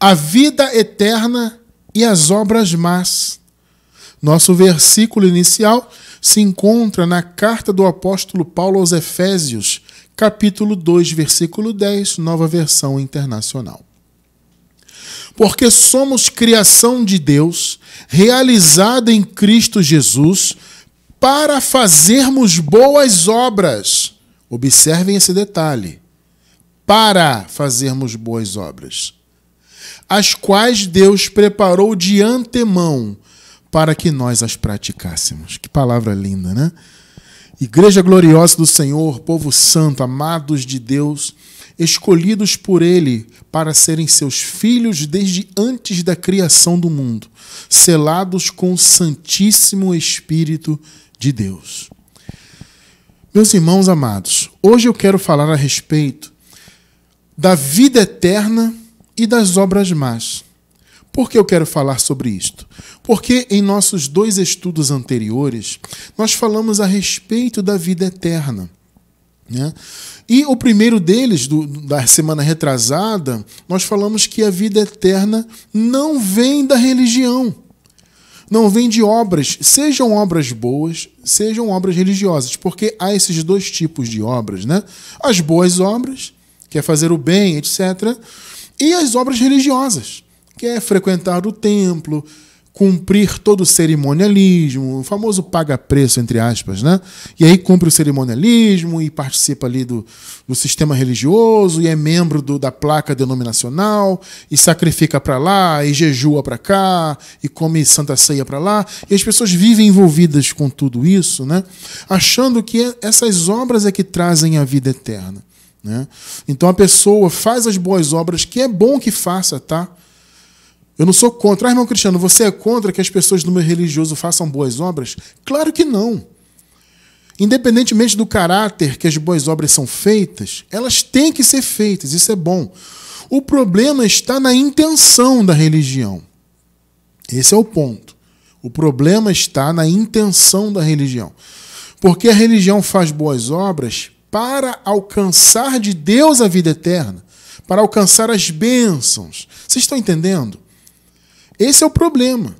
a vida eterna e as obras más. Nosso versículo inicial se encontra na carta do apóstolo Paulo aos Efésios, capítulo 2, versículo 10, nova versão internacional. Porque somos criação de Deus, realizada em Cristo Jesus, para fazermos boas obras. Observem esse detalhe. Para fazermos boas obras as quais Deus preparou de antemão para que nós as praticássemos. Que palavra linda, né? Igreja gloriosa do Senhor, povo santo, amados de Deus, escolhidos por Ele para serem seus filhos desde antes da criação do mundo, selados com o Santíssimo Espírito de Deus. Meus irmãos amados, hoje eu quero falar a respeito da vida eterna e das obras más. Por que eu quero falar sobre isto? Porque em nossos dois estudos anteriores, nós falamos a respeito da vida eterna. Né? E o primeiro deles, do, da semana retrasada, nós falamos que a vida eterna não vem da religião, não vem de obras, sejam obras boas, sejam obras religiosas, porque há esses dois tipos de obras: né? as boas obras, que é fazer o bem, etc e as obras religiosas, que é frequentar o templo, cumprir todo o cerimonialismo, o famoso paga-preço, entre aspas, né? E aí cumpre o cerimonialismo e participa ali do, do sistema religioso e é membro do, da placa denominacional e sacrifica para lá e jejua para cá e come santa ceia para lá. E as pessoas vivem envolvidas com tudo isso, né? Achando que essas obras é que trazem a vida eterna. Né? Então a pessoa faz as boas obras, que é bom que faça, tá? Eu não sou contra. Ah, irmão Cristiano, você é contra que as pessoas do meio religioso façam boas obras? Claro que não. Independentemente do caráter que as boas obras são feitas, elas têm que ser feitas, isso é bom. O problema está na intenção da religião. Esse é o ponto. O problema está na intenção da religião. Porque a religião faz boas obras para alcançar de Deus a vida eterna, para alcançar as bênçãos. Vocês estão entendendo? Esse é o problema.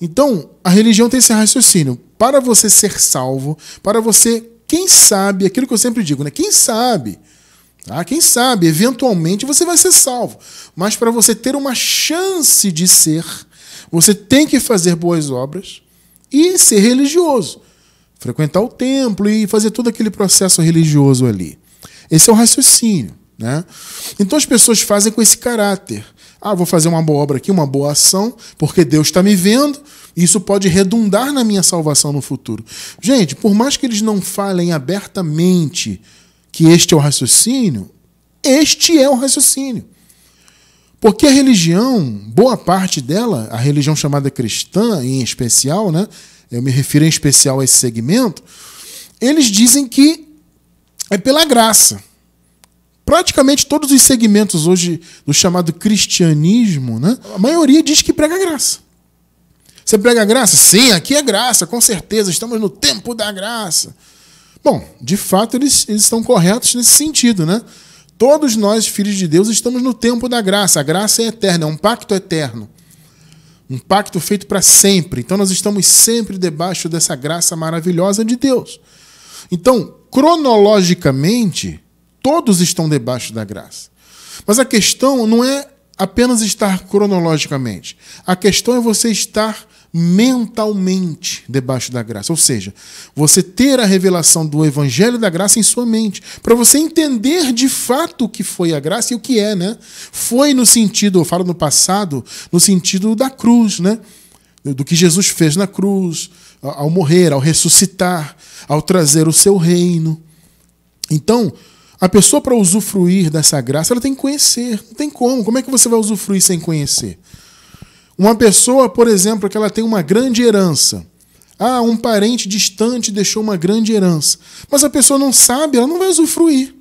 Então, a religião tem esse raciocínio. Para você ser salvo, para você, quem sabe, aquilo que eu sempre digo, né? Quem sabe, tá? quem sabe, eventualmente você vai ser salvo. Mas para você ter uma chance de ser, você tem que fazer boas obras e ser religioso frequentar o templo e fazer todo aquele processo religioso ali. Esse é o raciocínio. Né? Então as pessoas fazem com esse caráter. Ah, vou fazer uma boa obra aqui, uma boa ação, porque Deus está me vendo, isso pode redundar na minha salvação no futuro. Gente, por mais que eles não falem abertamente que este é o raciocínio, este é o raciocínio. Porque a religião, boa parte dela, a religião chamada cristã em especial, né, eu me refiro em especial a esse segmento, eles dizem que é pela graça. Praticamente todos os segmentos hoje do chamado cristianismo, né, a maioria diz que prega graça. Você prega graça? Sim, aqui é graça, com certeza, estamos no tempo da graça. Bom, de fato eles, eles estão corretos nesse sentido, né? Todos nós, filhos de Deus, estamos no tempo da graça. A graça é eterna, é um pacto eterno um pacto feito para sempre. Então nós estamos sempre debaixo dessa graça maravilhosa de Deus. Então, cronologicamente, todos estão debaixo da graça. Mas a questão não é apenas estar cronologicamente. A questão é você estar mentalmente debaixo da graça. Ou seja, você ter a revelação do evangelho da graça em sua mente, para você entender de fato o que foi a graça e o que é, né? Foi no sentido, eu falo no passado, no sentido da cruz, né? Do que Jesus fez na cruz, ao morrer, ao ressuscitar, ao trazer o seu reino. Então, a pessoa para usufruir dessa graça, ela tem que conhecer. Não tem como. Como é que você vai usufruir sem conhecer? Uma pessoa, por exemplo, que ela tem uma grande herança. Ah, um parente distante deixou uma grande herança. Mas a pessoa não sabe, ela não vai usufruir.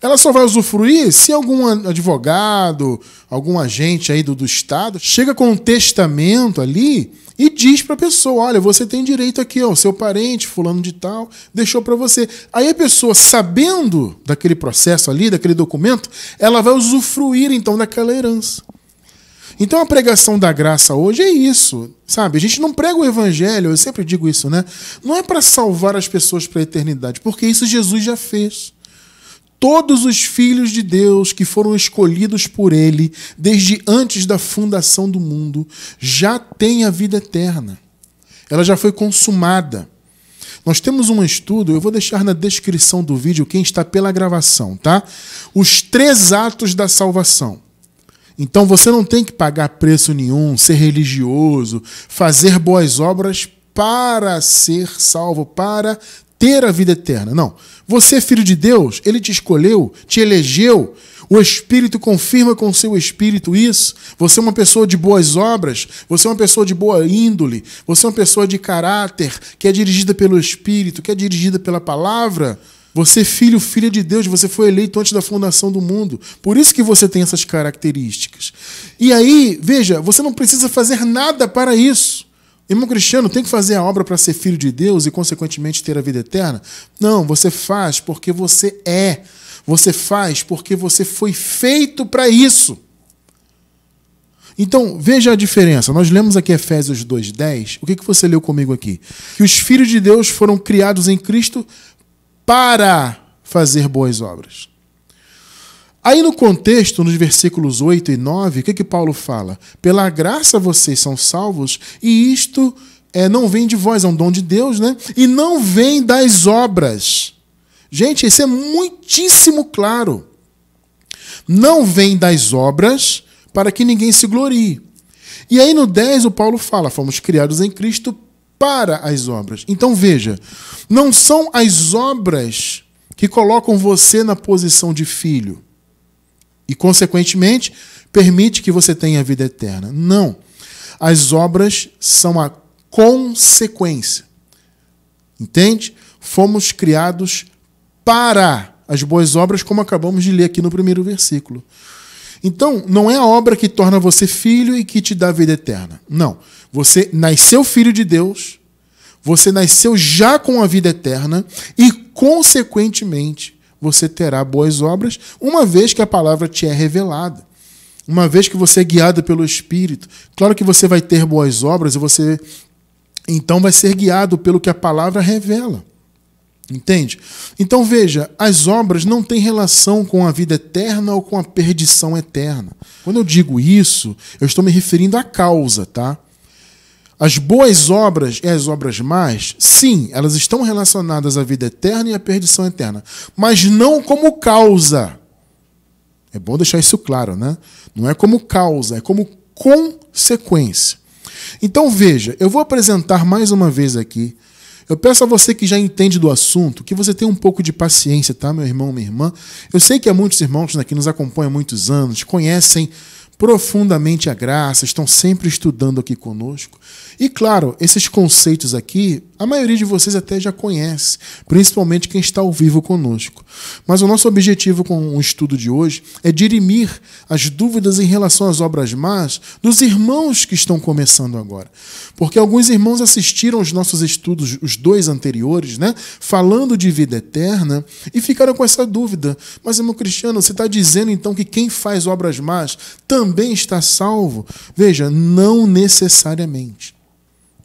Ela só vai usufruir se algum advogado, algum agente aí do, do Estado chega com um testamento ali e diz para a pessoa: olha, você tem direito aqui, ó, seu parente, fulano de tal, deixou para você. Aí a pessoa, sabendo daquele processo ali, daquele documento, ela vai usufruir então daquela herança. Então a pregação da graça hoje é isso, sabe? A gente não prega o evangelho, eu sempre digo isso, né? Não é para salvar as pessoas para a eternidade, porque isso Jesus já fez. Todos os filhos de Deus que foram escolhidos por Ele desde antes da fundação do mundo já têm a vida eterna. Ela já foi consumada. Nós temos um estudo, eu vou deixar na descrição do vídeo quem está pela gravação, tá? Os três atos da salvação. Então você não tem que pagar preço nenhum, ser religioso, fazer boas obras para ser salvo, para ter a vida eterna. Não. Você é filho de Deus, ele te escolheu, te elegeu. O Espírito confirma com seu Espírito isso. Você é uma pessoa de boas obras, você é uma pessoa de boa índole, você é uma pessoa de caráter que é dirigida pelo Espírito, que é dirigida pela palavra. Você é filho, filha de Deus, você foi eleito antes da fundação do mundo. Por isso que você tem essas características. E aí, veja, você não precisa fazer nada para isso. Irmão cristiano, tem que fazer a obra para ser filho de Deus e, consequentemente, ter a vida eterna? Não, você faz porque você é. Você faz porque você foi feito para isso. Então, veja a diferença. Nós lemos aqui Efésios 2,10. O que, que você leu comigo aqui? Que os filhos de Deus foram criados em Cristo para fazer boas obras. Aí no contexto, nos versículos 8 e 9, o que, que Paulo fala? Pela graça vocês são salvos, e isto é, não vem de vós, é um dom de Deus, né? E não vem das obras. Gente, isso é muitíssimo claro. Não vem das obras para que ninguém se glorie. E aí no 10 o Paulo fala: fomos criados em Cristo para as obras. Então veja, não são as obras que colocam você na posição de filho e, consequentemente, permite que você tenha a vida eterna. Não. As obras são a consequência. Entende? Fomos criados para as boas obras, como acabamos de ler aqui no primeiro versículo. Então, não é a obra que torna você filho e que te dá a vida eterna. Não. Você nasceu filho de Deus, você nasceu já com a vida eterna e, consequentemente, você terá boas obras, uma vez que a palavra te é revelada. Uma vez que você é guiado pelo Espírito, claro que você vai ter boas obras e você então vai ser guiado pelo que a palavra revela. Entende? Então veja, as obras não têm relação com a vida eterna ou com a perdição eterna. Quando eu digo isso, eu estou me referindo à causa, tá? As boas obras e as obras más, sim, elas estão relacionadas à vida eterna e à perdição eterna, mas não como causa. É bom deixar isso claro, né? Não é como causa, é como consequência. Então veja, eu vou apresentar mais uma vez aqui. Eu peço a você que já entende do assunto que você tenha um pouco de paciência, tá, meu irmão, minha irmã? Eu sei que há muitos irmãos que nos acompanham há muitos anos, conhecem profundamente a graça, estão sempre estudando aqui conosco. E claro, esses conceitos aqui a maioria de vocês até já conhece, principalmente quem está ao vivo conosco. Mas o nosso objetivo com o estudo de hoje é dirimir as dúvidas em relação às obras más dos irmãos que estão começando agora. Porque alguns irmãos assistiram os nossos estudos, os dois anteriores, né, falando de vida eterna, e ficaram com essa dúvida. Mas, irmão Cristiano, você está dizendo então que quem faz obras más também está salvo? Veja, não necessariamente.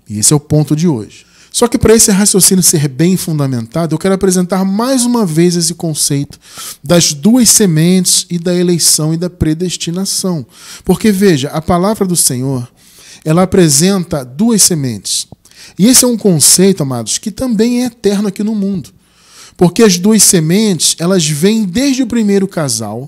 E esse é o ponto de hoje. Só que para esse raciocínio ser bem fundamentado, eu quero apresentar mais uma vez esse conceito das duas sementes e da eleição e da predestinação. Porque veja, a palavra do Senhor, ela apresenta duas sementes. E esse é um conceito, amados, que também é eterno aqui no mundo. Porque as duas sementes, elas vêm desde o primeiro casal,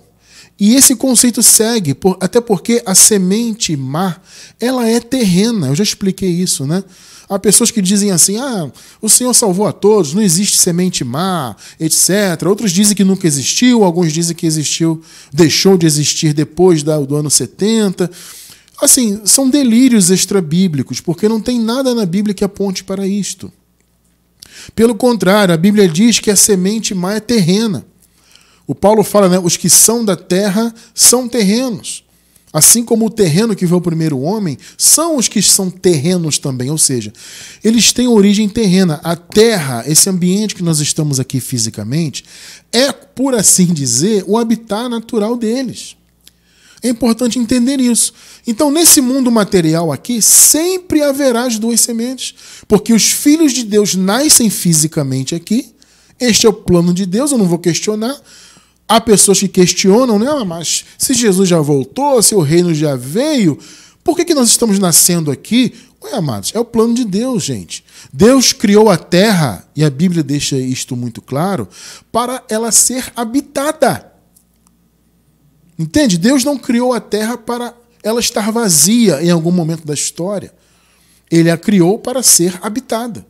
e esse conceito segue, por, até porque a semente má, ela é terrena, eu já expliquei isso, né? Há pessoas que dizem assim: ah, o Senhor salvou a todos, não existe semente má, etc. Outros dizem que nunca existiu, alguns dizem que existiu, deixou de existir depois do ano 70. Assim, são delírios extrabíblicos, porque não tem nada na Bíblia que aponte para isto. Pelo contrário, a Bíblia diz que a semente má é terrena. O Paulo fala, né, os que são da terra são terrenos assim como o terreno que vê o primeiro homem, são os que são terrenos também, ou seja, eles têm origem terrena. A terra, esse ambiente que nós estamos aqui fisicamente, é, por assim dizer, o habitat natural deles. É importante entender isso. Então, nesse mundo material aqui, sempre haverá as duas sementes, porque os filhos de Deus nascem fisicamente aqui. Este é o plano de Deus, eu não vou questionar. Há pessoas que questionam, né? Ah, mas se Jesus já voltou, se o reino já veio, por que, que nós estamos nascendo aqui? Ué, amados, é o plano de Deus, gente. Deus criou a terra, e a Bíblia deixa isto muito claro, para ela ser habitada. Entende? Deus não criou a terra para ela estar vazia em algum momento da história. Ele a criou para ser habitada.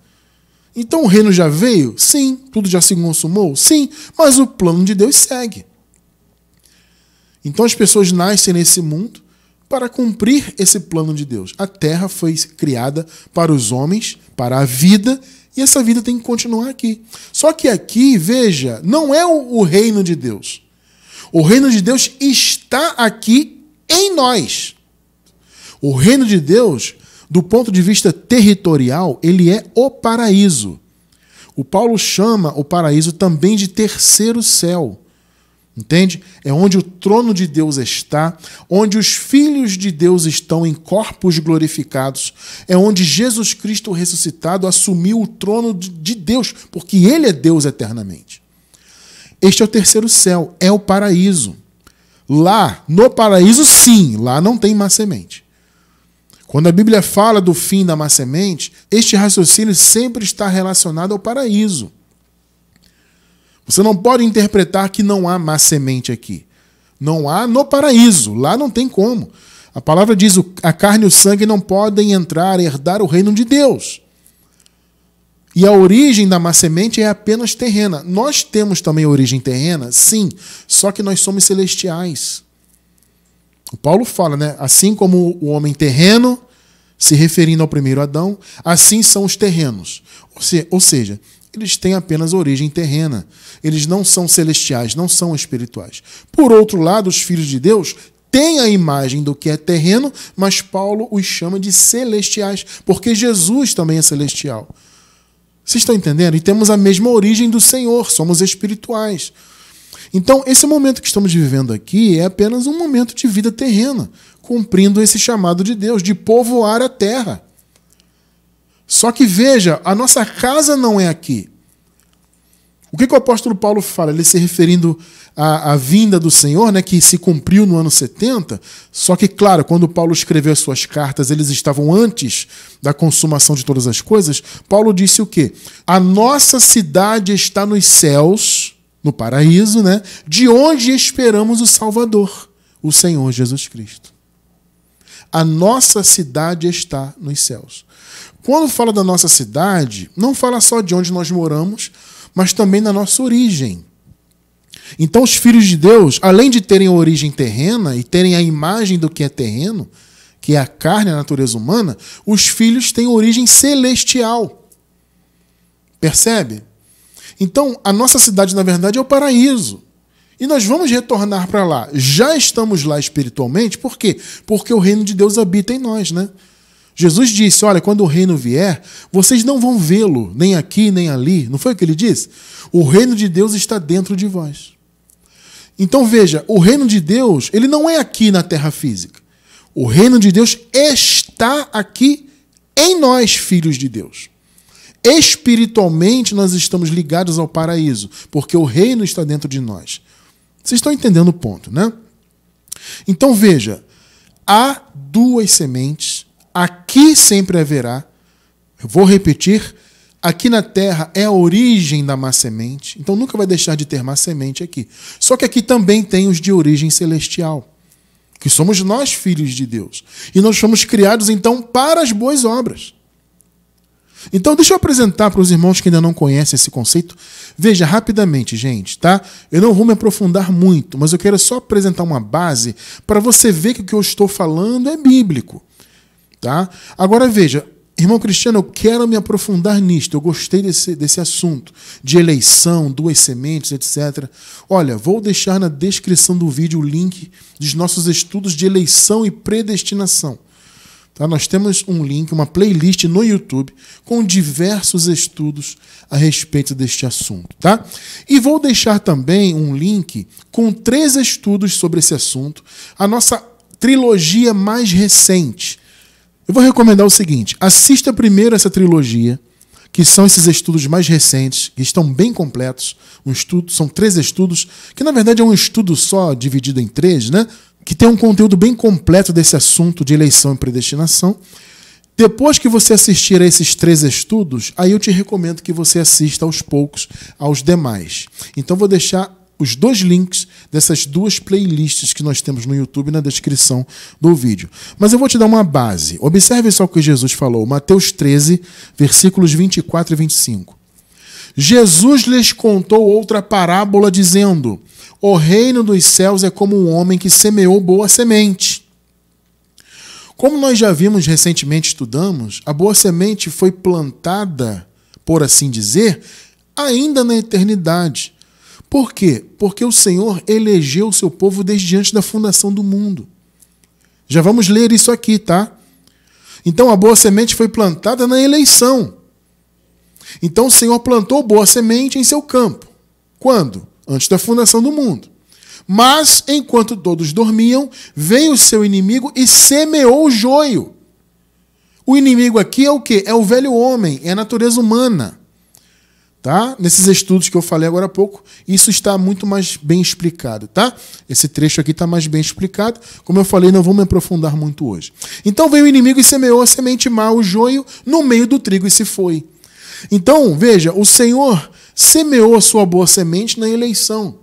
Então o reino já veio? Sim. Tudo já se consumou? Sim. Mas o plano de Deus segue. Então as pessoas nascem nesse mundo para cumprir esse plano de Deus. A terra foi criada para os homens, para a vida, e essa vida tem que continuar aqui. Só que aqui, veja, não é o, reino de Deus. O reino de Deus está aqui em nós. O reino de Deus do ponto de vista territorial, ele é o paraíso. O Paulo chama o paraíso também de terceiro céu. Entende? É onde o trono de Deus está, onde os filhos de Deus estão em corpos glorificados, é onde Jesus Cristo ressuscitado assumiu o trono de Deus, porque Ele é Deus eternamente. Este é o terceiro céu, é o paraíso. Lá, no paraíso, sim, lá não tem má semente. Quando a Bíblia fala do fim da má semente, este raciocínio sempre está relacionado ao paraíso. Você não pode interpretar que não há má semente aqui. Não há no paraíso, lá não tem como. A palavra diz: a carne e o sangue não podem entrar herdar o reino de Deus. E a origem da má semente é apenas terrena. Nós temos também origem terrena, sim, só que nós somos celestiais. O Paulo fala, né? Assim como o homem terreno se referindo ao primeiro Adão, assim são os terrenos. Ou seja, eles têm apenas origem terrena. Eles não são celestiais, não são espirituais. Por outro lado, os filhos de Deus têm a imagem do que é terreno, mas Paulo os chama de celestiais, porque Jesus também é celestial. Vocês estão entendendo? E temos a mesma origem do Senhor, somos espirituais. Então, esse momento que estamos vivendo aqui é apenas um momento de vida terrena cumprindo esse chamado de Deus, de povoar a terra. Só que veja, a nossa casa não é aqui. O que, que o apóstolo Paulo fala? Ele se referindo à, à, vinda do Senhor, né, que se cumpriu no ano 70. Só que, claro, quando Paulo escreveu as suas cartas, eles estavam antes da consumação de todas as coisas. Paulo disse o quê? A nossa cidade está nos céus, no paraíso, né, de onde esperamos o Salvador, o Senhor Jesus Cristo a nossa cidade está nos céus. Quando fala da nossa cidade, não fala só de onde nós moramos, mas também da nossa origem. Então, os filhos de Deus, além de terem origem terrena e terem a imagem do que é terreno, que é a carne, a natureza humana, os filhos têm origem celestial. Percebe? Então, a nossa cidade, na verdade, é o paraíso. E nós vamos retornar para lá. Já estamos lá espiritualmente, por quê? Porque o reino de Deus habita em nós, né? Jesus disse: Olha, quando o reino vier, vocês não vão vê-lo, nem aqui, nem ali. Não foi o que ele disse? O reino de Deus está dentro de vós. Então veja: o reino de Deus, ele não é aqui na terra física. O reino de Deus está aqui em nós, filhos de Deus. Espiritualmente, nós estamos ligados ao paraíso, porque o reino está dentro de nós. Vocês estão entendendo o ponto, né? Então veja, há duas sementes, aqui sempre haverá. Eu vou repetir, aqui na terra é a origem da má semente, então nunca vai deixar de ter má semente aqui. Só que aqui também tem os de origem celestial, que somos nós filhos de Deus. E nós fomos criados então para as boas obras. Então, deixa eu apresentar para os irmãos que ainda não conhecem esse conceito. Veja rapidamente, gente, tá? Eu não vou me aprofundar muito, mas eu quero só apresentar uma base para você ver que o que eu estou falando é bíblico, tá? Agora veja, Irmão Cristiano, eu quero me aprofundar nisto. Eu gostei desse, desse assunto de eleição, duas sementes, etc. Olha, vou deixar na descrição do vídeo o link dos nossos estudos de eleição e predestinação. Tá? Nós temos um link, uma playlist no YouTube com diversos estudos a respeito deste assunto. Tá? E vou deixar também um link com três estudos sobre esse assunto, a nossa trilogia mais recente. Eu vou recomendar o seguinte: assista primeiro essa trilogia, que são esses estudos mais recentes, que estão bem completos. Um estudo, são três estudos, que na verdade é um estudo só, dividido em três, né? que tem um conteúdo bem completo desse assunto de eleição e predestinação. Depois que você assistir a esses três estudos, aí eu te recomendo que você assista aos poucos aos demais. Então vou deixar os dois links dessas duas playlists que nós temos no YouTube na descrição do vídeo. Mas eu vou te dar uma base. Observe só o que Jesus falou, Mateus 13, versículos 24 e 25. Jesus lhes contou outra parábola, dizendo: O reino dos céus é como um homem que semeou boa semente. Como nós já vimos recentemente, estudamos, a boa semente foi plantada, por assim dizer, ainda na eternidade. Por quê? Porque o Senhor elegeu o seu povo desde antes da fundação do mundo. Já vamos ler isso aqui, tá? Então a boa semente foi plantada na eleição. Então o Senhor plantou boa semente em seu campo. Quando? Antes da fundação do mundo. Mas, enquanto todos dormiam, veio o seu inimigo e semeou o joio. O inimigo aqui é o que? É o velho homem, é a natureza humana. Tá? Nesses estudos que eu falei agora há pouco, isso está muito mais bem explicado, tá? Esse trecho aqui está mais bem explicado. Como eu falei, não vou me aprofundar muito hoje. Então veio o inimigo e semeou a semente má, o joio, no meio do trigo e se foi. Então, veja, o Senhor semeou a sua boa semente na eleição.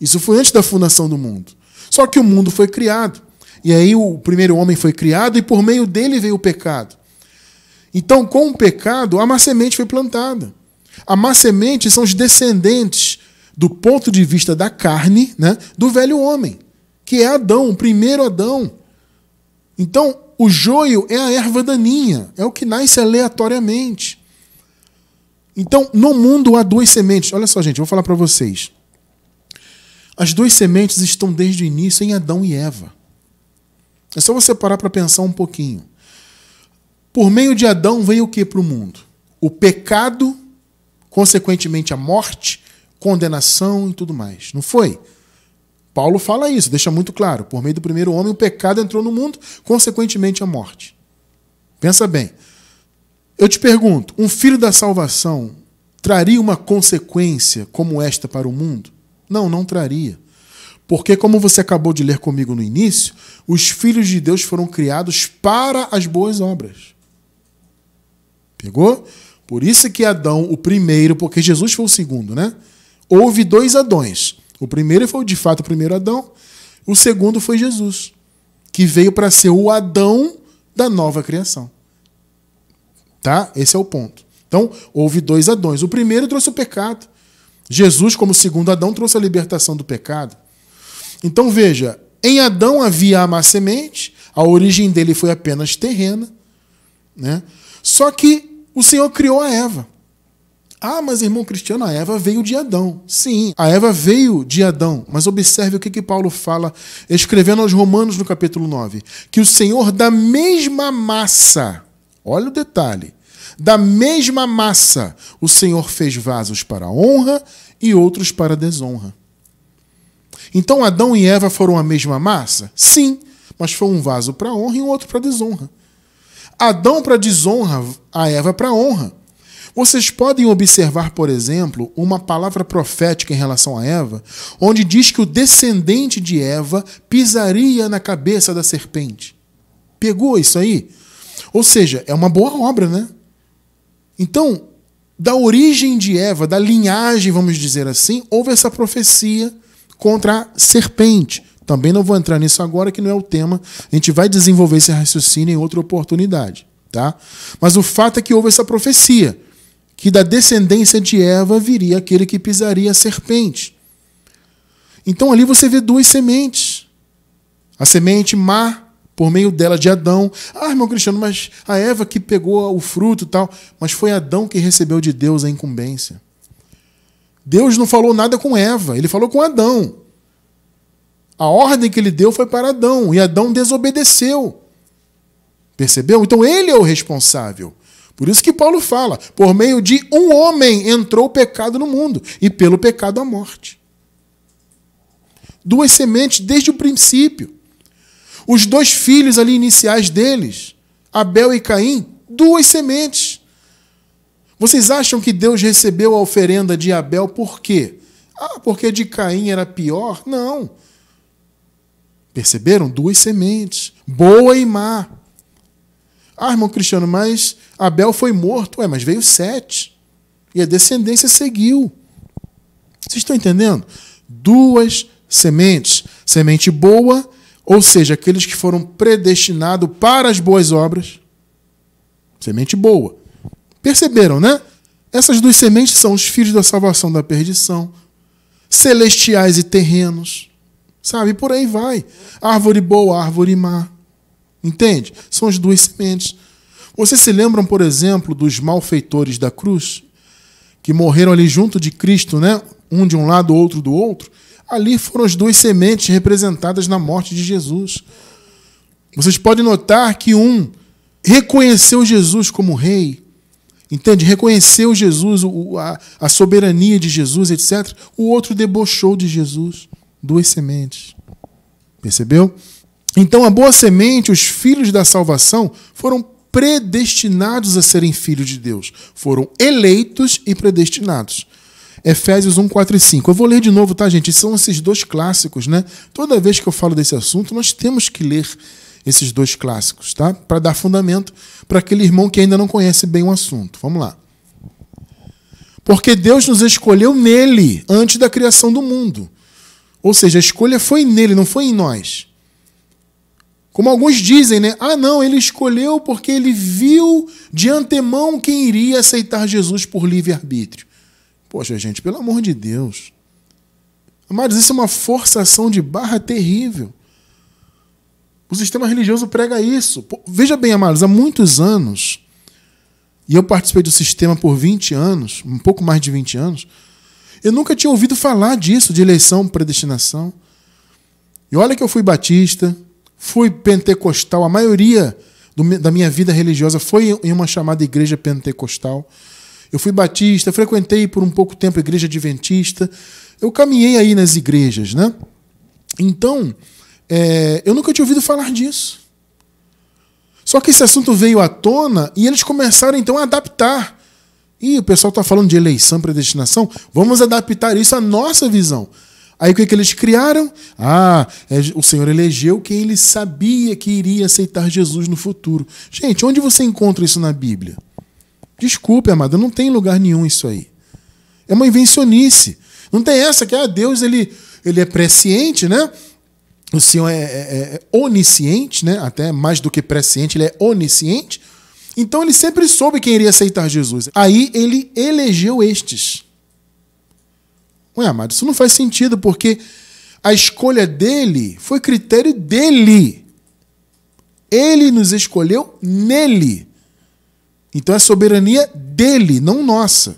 Isso foi antes da fundação do mundo. Só que o mundo foi criado. E aí o primeiro homem foi criado e por meio dele veio o pecado. Então, com o pecado, a má semente foi plantada. A má semente são os descendentes, do ponto de vista da carne, né, do velho homem, que é Adão, o primeiro Adão. Então, o joio é a erva daninha, é o que nasce aleatoriamente. Então, no mundo há duas sementes. Olha só, gente, eu vou falar para vocês. As duas sementes estão desde o início em Adão e Eva. É só você parar para pensar um pouquinho. Por meio de Adão veio o que para o mundo? O pecado, consequentemente a morte, condenação e tudo mais. Não foi? Paulo fala isso, deixa muito claro. Por meio do primeiro homem, o pecado entrou no mundo, consequentemente a morte. Pensa bem. Eu te pergunto: um filho da salvação traria uma consequência como esta para o mundo? Não, não traria. Porque, como você acabou de ler comigo no início, os filhos de Deus foram criados para as boas obras. Pegou? Por isso que Adão, o primeiro, porque Jesus foi o segundo, né? Houve dois Adões. O primeiro foi de fato o primeiro Adão, o segundo foi Jesus, que veio para ser o Adão da nova criação. Tá? Esse é o ponto. Então, houve dois Adões. O primeiro trouxe o pecado. Jesus, como segundo Adão, trouxe a libertação do pecado. Então, veja, em Adão havia a má semente, a origem dele foi apenas terrena, né? Só que o Senhor criou a Eva. Ah, mas irmão cristiano, a Eva veio de Adão. Sim, a Eva veio de Adão. Mas observe o que, que Paulo fala, escrevendo aos Romanos no capítulo 9: que o Senhor, da mesma massa, Olha o detalhe. Da mesma massa, o Senhor fez vasos para honra e outros para desonra. Então Adão e Eva foram a mesma massa? Sim, mas foi um vaso para honra e um outro para desonra. Adão para desonra, a Eva para honra. Vocês podem observar, por exemplo, uma palavra profética em relação a Eva, onde diz que o descendente de Eva pisaria na cabeça da serpente. Pegou isso aí? Ou seja, é uma boa obra, né? Então, da origem de Eva, da linhagem, vamos dizer assim, houve essa profecia contra a serpente. Também não vou entrar nisso agora, que não é o tema. A gente vai desenvolver esse raciocínio em outra oportunidade, tá? Mas o fato é que houve essa profecia que da descendência de Eva viria aquele que pisaria a serpente. Então ali você vê duas sementes. A semente má por meio dela de Adão. Ah, irmão Cristiano, mas a Eva que pegou o fruto e tal, mas foi Adão que recebeu de Deus a incumbência. Deus não falou nada com Eva, ele falou com Adão. A ordem que ele deu foi para Adão e Adão desobedeceu. Percebeu? Então ele é o responsável. Por isso que Paulo fala: por meio de um homem entrou o pecado no mundo, e pelo pecado a morte. Duas sementes desde o princípio. Os dois filhos ali iniciais deles, Abel e Caim, duas sementes. Vocês acham que Deus recebeu a oferenda de Abel por quê? Ah, porque de Caim era pior? Não. Perceberam? Duas sementes, boa e má. Ah, irmão Cristiano, mas Abel foi morto. Ué, mas veio sete. E a descendência seguiu. Vocês estão entendendo? Duas sementes: semente boa ou seja, aqueles que foram predestinados para as boas obras, semente boa. Perceberam, né? Essas duas sementes são os filhos da salvação da perdição, celestiais e terrenos, sabe? por aí vai. Árvore boa, árvore má. Entende? São as duas sementes. Vocês se lembram, por exemplo, dos malfeitores da cruz, que morreram ali junto de Cristo, né? Um de um lado, outro do outro? Ali foram as duas sementes representadas na morte de Jesus. Vocês podem notar que um reconheceu Jesus como rei, entende? Reconheceu Jesus, a soberania de Jesus, etc. O outro debochou de Jesus. Duas sementes. Percebeu? Então, a boa semente, os filhos da salvação, foram predestinados a serem filhos de Deus. Foram eleitos e predestinados. Efésios 1, 4 e 5. Eu vou ler de novo, tá, gente? São esses dois clássicos, né? Toda vez que eu falo desse assunto, nós temos que ler esses dois clássicos, tá? Para dar fundamento para aquele irmão que ainda não conhece bem o assunto. Vamos lá. Porque Deus nos escolheu nele antes da criação do mundo. Ou seja, a escolha foi nele, não foi em nós. Como alguns dizem, né? Ah, não, ele escolheu porque ele viu de antemão quem iria aceitar Jesus por livre-arbítrio. Poxa, gente, pelo amor de Deus. Amados, isso é uma forçação de barra terrível. O sistema religioso prega isso. Veja bem, amados, há muitos anos, e eu participei do sistema por 20 anos, um pouco mais de 20 anos, eu nunca tinha ouvido falar disso, de eleição, predestinação. E olha que eu fui batista, fui pentecostal, a maioria do, da minha vida religiosa foi em uma chamada igreja pentecostal. Eu fui batista, frequentei por um pouco tempo a igreja adventista. Eu caminhei aí nas igrejas, né? Então, é, eu nunca tinha ouvido falar disso. Só que esse assunto veio à tona e eles começaram então a adaptar. E o pessoal está falando de eleição, predestinação. Vamos adaptar isso à nossa visão. Aí o que, é que eles criaram? Ah, é, o Senhor elegeu quem ele sabia que iria aceitar Jesus no futuro. Gente, onde você encontra isso na Bíblia? Desculpe, amado, não tem lugar nenhum isso aí. É uma invencionice. Não tem essa que, ah, Deus ele, ele é presciente, né? O Senhor é, é, é, é onisciente, né? Até mais do que presciente, ele é onisciente. Então ele sempre soube quem iria aceitar Jesus. Aí ele elegeu estes. Ué, amado, isso não faz sentido, porque a escolha dele foi critério dele. Ele nos escolheu nele. Então é soberania dele, não nossa.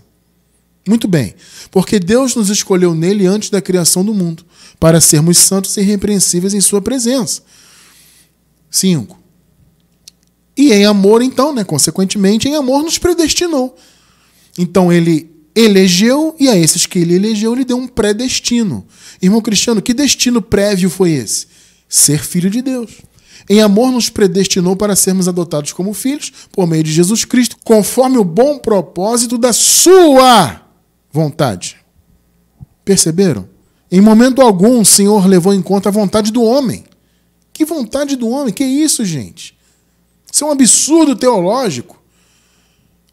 Muito bem, porque Deus nos escolheu nele antes da criação do mundo, para sermos santos e irrepreensíveis em sua presença. 5. E em amor, então, né, consequentemente, em amor nos predestinou. Então ele elegeu e a esses que ele elegeu, ele deu um predestino. Irmão Cristiano, que destino prévio foi esse? Ser filho de Deus. Em amor nos predestinou para sermos adotados como filhos por meio de Jesus Cristo, conforme o bom propósito da sua vontade. Perceberam? Em momento algum o Senhor levou em conta a vontade do homem. Que vontade do homem? Que isso, gente? Isso é um absurdo teológico.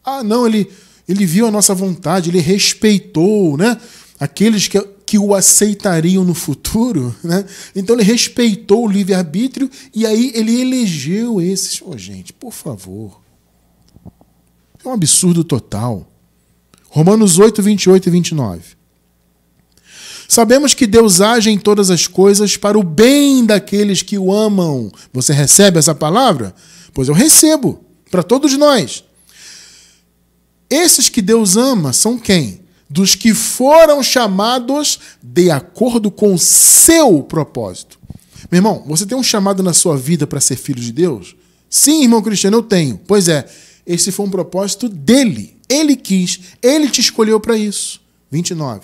Ah, não, ele, ele viu a nossa vontade, ele respeitou, né? Aqueles que que o aceitariam no futuro. Né? Então ele respeitou o livre-arbítrio e aí ele elegeu esses. Oh, gente, por favor. É um absurdo total. Romanos 8, 28 e 29. Sabemos que Deus age em todas as coisas para o bem daqueles que o amam. Você recebe essa palavra? Pois eu recebo, para todos nós. Esses que Deus ama são quem? dos que foram chamados de acordo com o seu propósito. Meu irmão, você tem um chamado na sua vida para ser filho de Deus? Sim, irmão Cristiano, eu tenho. Pois é, esse foi um propósito dele. Ele quis, ele te escolheu para isso. 29.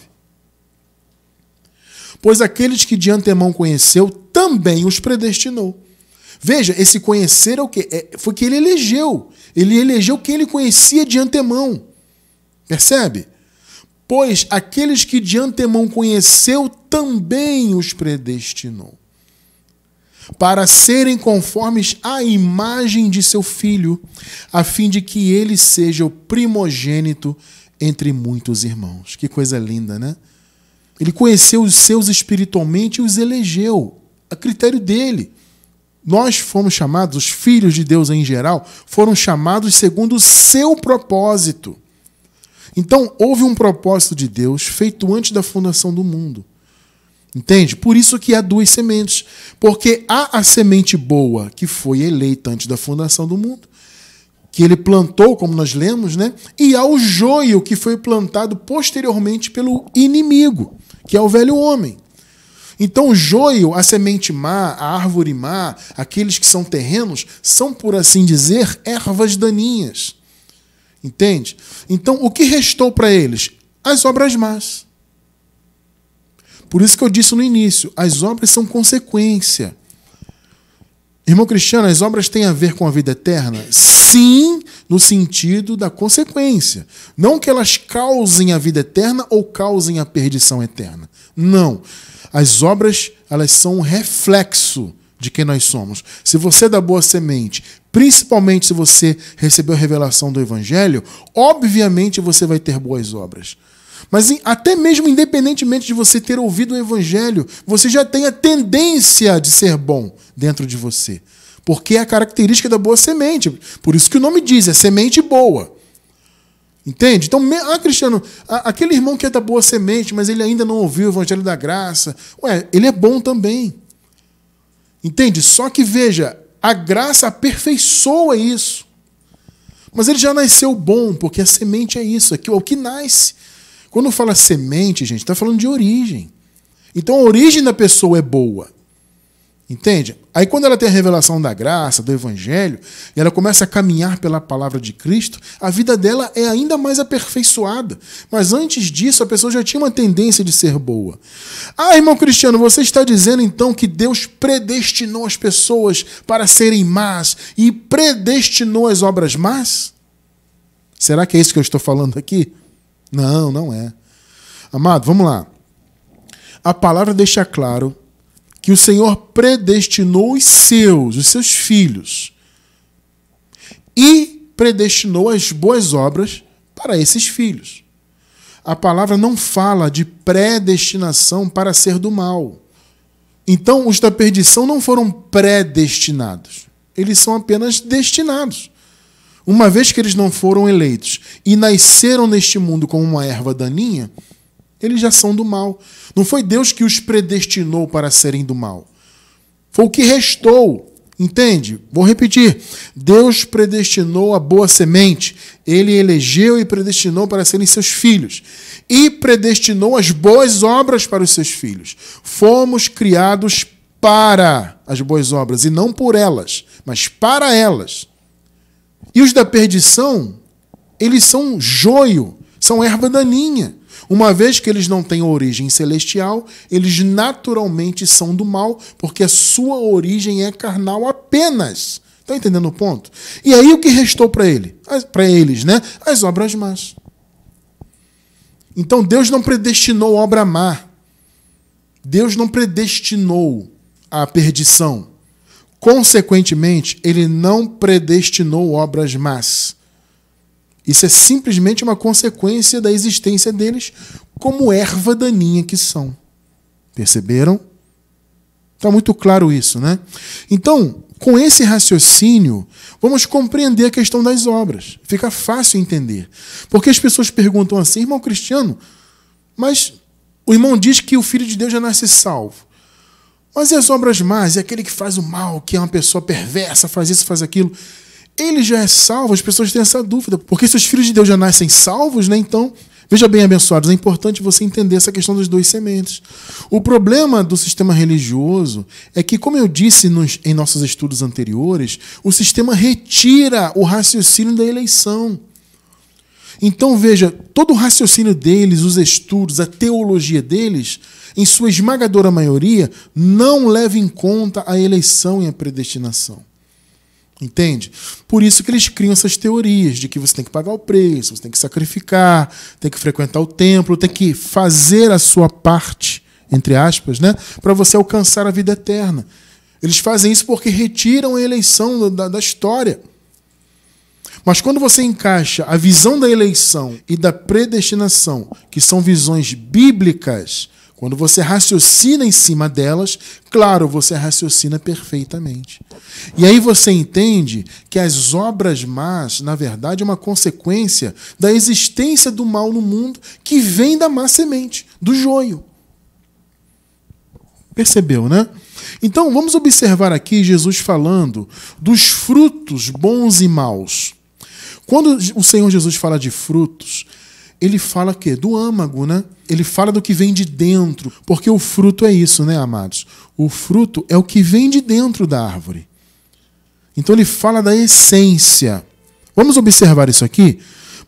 Pois aqueles que de antemão conheceu, também os predestinou. Veja, esse conhecer é o que? É, foi que ele elegeu. Ele elegeu quem ele conhecia de antemão. Percebe? pois aqueles que de antemão conheceu também os predestinou para serem conformes à imagem de seu filho, a fim de que ele seja o primogênito entre muitos irmãos. Que coisa linda, né? Ele conheceu os seus espiritualmente e os elegeu, a critério dele. Nós fomos chamados, os filhos de Deus em geral, foram chamados segundo o seu propósito. Então, houve um propósito de Deus feito antes da fundação do mundo. Entende? Por isso que há duas sementes. Porque há a semente boa, que foi eleita antes da fundação do mundo, que ele plantou, como nós lemos, né? E há o joio, que foi plantado posteriormente pelo inimigo, que é o velho homem. Então, o joio, a semente má, a árvore má, aqueles que são terrenos, são, por assim dizer, ervas daninhas. Entende? Então, o que restou para eles? As obras más. Por isso que eu disse no início, as obras são consequência. Irmão Cristiano, as obras têm a ver com a vida eterna? Sim, no sentido da consequência. Não que elas causem a vida eterna ou causem a perdição eterna. Não. As obras, elas são um reflexo de quem nós somos. Se você é da boa semente principalmente se você recebeu a revelação do Evangelho, obviamente você vai ter boas obras. Mas até mesmo independentemente de você ter ouvido o Evangelho, você já tem a tendência de ser bom dentro de você. Porque é a característica da boa semente. Por isso que o nome diz, é semente boa. Entende? Então, ah, Cristiano, aquele irmão que é da boa semente, mas ele ainda não ouviu o Evangelho da Graça, ué, ele é bom também. Entende? Só que veja, a graça aperfeiçoa isso. Mas ele já nasceu bom, porque a semente é isso, é, é o que nasce. Quando fala semente, gente, está falando de origem. Então a origem da pessoa é boa. Entende? Aí, quando ela tem a revelação da graça, do evangelho, e ela começa a caminhar pela palavra de Cristo, a vida dela é ainda mais aperfeiçoada. Mas antes disso, a pessoa já tinha uma tendência de ser boa. Ah, irmão Cristiano, você está dizendo então que Deus predestinou as pessoas para serem más e predestinou as obras más? Será que é isso que eu estou falando aqui? Não, não é. Amado, vamos lá. A palavra deixa claro que o Senhor predestinou os seus, os seus filhos, e predestinou as boas obras para esses filhos. A palavra não fala de predestinação para ser do mal. Então, os da perdição não foram predestinados, eles são apenas destinados. Uma vez que eles não foram eleitos e nasceram neste mundo como uma erva daninha, eles já são do mal. Não foi Deus que os predestinou para serem do mal. Foi o que restou. Entende? Vou repetir. Deus predestinou a boa semente. Ele elegeu e predestinou para serem seus filhos. E predestinou as boas obras para os seus filhos. Fomos criados para as boas obras, e não por elas, mas para elas. E os da perdição, eles são joio, são erva daninha. Uma vez que eles não têm origem celestial, eles naturalmente são do mal, porque a sua origem é carnal apenas. Está entendendo o ponto? E aí o que restou para ele? Para eles, né? As obras más. Então Deus não predestinou obra má. Deus não predestinou a perdição. Consequentemente, ele não predestinou obras más. Isso é simplesmente uma consequência da existência deles como erva daninha que são. Perceberam? Está muito claro isso, né? Então, com esse raciocínio, vamos compreender a questão das obras. Fica fácil entender. Porque as pessoas perguntam assim, irmão cristiano, mas o irmão diz que o filho de Deus já nasce salvo. Mas e as obras más? E aquele que faz o mal, que é uma pessoa perversa, faz isso, faz aquilo? ele já é salvo, as pessoas têm essa dúvida. Porque se os filhos de Deus já nascem salvos, né? Então, veja bem, abençoados, é importante você entender essa questão dos dois sementes. O problema do sistema religioso é que, como eu disse nos, em nossos estudos anteriores, o sistema retira o raciocínio da eleição. Então, veja, todo o raciocínio deles, os estudos, a teologia deles, em sua esmagadora maioria, não leva em conta a eleição e a predestinação. Entende? Por isso que eles criam essas teorias de que você tem que pagar o preço, você tem que sacrificar, tem que frequentar o templo, tem que fazer a sua parte, entre aspas, né, para você alcançar a vida eterna. Eles fazem isso porque retiram a eleição da, da história. Mas quando você encaixa a visão da eleição e da predestinação, que são visões bíblicas, quando você raciocina em cima delas, claro, você raciocina perfeitamente. E aí você entende que as obras más, na verdade, é uma consequência da existência do mal no mundo que vem da má semente, do joio. Percebeu, né? Então vamos observar aqui Jesus falando dos frutos bons e maus. Quando o Senhor Jesus fala de frutos, ele fala que do âmago, né? Ele fala do que vem de dentro, porque o fruto é isso, né, amados? O fruto é o que vem de dentro da árvore. Então ele fala da essência. Vamos observar isso aqui?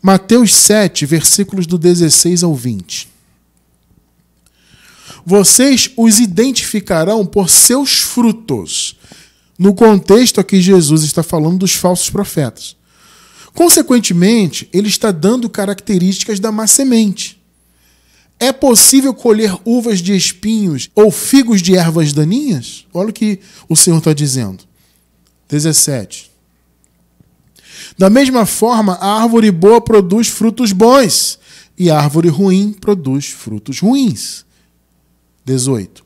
Mateus 7, versículos do 16 ao 20. Vocês os identificarão por seus frutos. No contexto aqui, Jesus está falando dos falsos profetas. Consequentemente, ele está dando características da má semente. É possível colher uvas de espinhos ou figos de ervas daninhas? Olha o que o Senhor está dizendo. 17. Da mesma forma, a árvore boa produz frutos bons, e a árvore ruim produz frutos ruins. 18.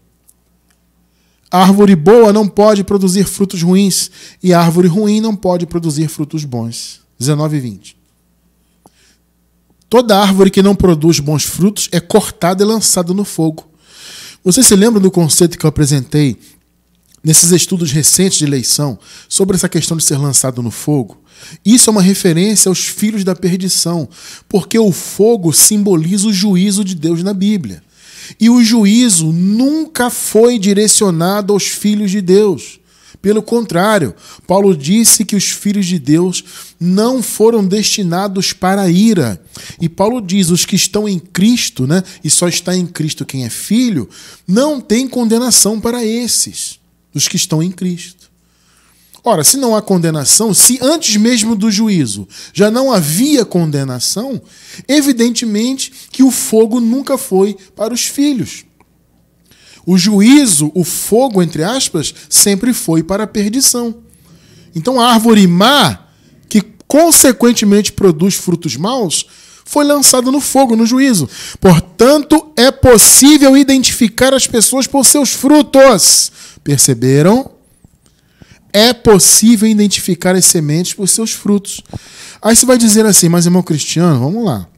A árvore boa não pode produzir frutos ruins, e a árvore ruim não pode produzir frutos bons. 19 e 20. Toda árvore que não produz bons frutos é cortada e lançada no fogo. Você se lembra do conceito que eu apresentei nesses estudos recentes de eleição sobre essa questão de ser lançado no fogo? Isso é uma referência aos filhos da perdição, porque o fogo simboliza o juízo de Deus na Bíblia. E o juízo nunca foi direcionado aos filhos de Deus. Pelo contrário, Paulo disse que os filhos de Deus não foram destinados para a ira. E Paulo diz: os que estão em Cristo, né, e só está em Cristo quem é filho, não tem condenação para esses, os que estão em Cristo. Ora, se não há condenação, se antes mesmo do juízo já não havia condenação, evidentemente que o fogo nunca foi para os filhos. O juízo, o fogo, entre aspas, sempre foi para a perdição. Então a árvore má, que consequentemente produz frutos maus, foi lançada no fogo, no juízo. Portanto, é possível identificar as pessoas por seus frutos. Perceberam? É possível identificar as sementes por seus frutos. Aí você vai dizer assim, mas irmão cristiano, vamos lá.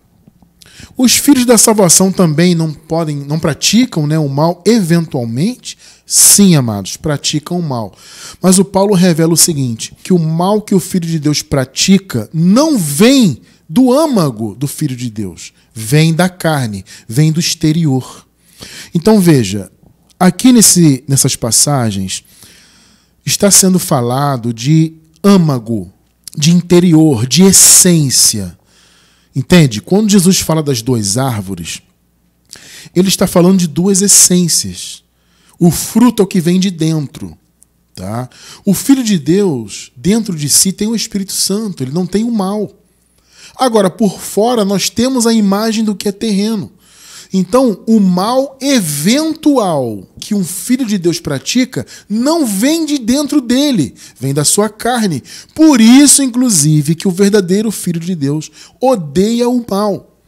Os filhos da salvação também não podem, não praticam né, o mal eventualmente? Sim, amados, praticam o mal. Mas o Paulo revela o seguinte: que o mal que o Filho de Deus pratica não vem do âmago do Filho de Deus, vem da carne, vem do exterior. Então veja, aqui nesse, nessas passagens está sendo falado de âmago, de interior, de essência. Entende? Quando Jesus fala das duas árvores, ele está falando de duas essências. O fruto é o que vem de dentro. Tá? O Filho de Deus, dentro de si, tem o Espírito Santo, ele não tem o mal. Agora, por fora, nós temos a imagem do que é terreno. Então, o mal eventual que um filho de Deus pratica não vem de dentro dele, vem da sua carne. Por isso, inclusive, que o verdadeiro filho de Deus odeia o mal.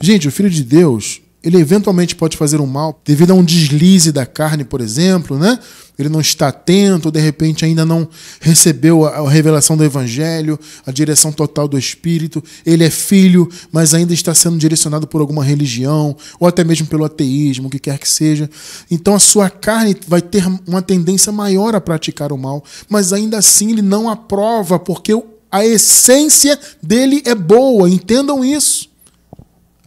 Gente, o filho de Deus, ele eventualmente pode fazer um mal devido a um deslize da carne, por exemplo, né? ele não está atento, de repente ainda não recebeu a, a revelação do Evangelho, a direção total do Espírito, ele é filho, mas ainda está sendo direcionado por alguma religião, ou até mesmo pelo ateísmo, o que quer que seja. Então a sua carne vai ter uma tendência maior a praticar o mal, mas ainda assim ele não aprova, porque a essência dele é boa, entendam isso.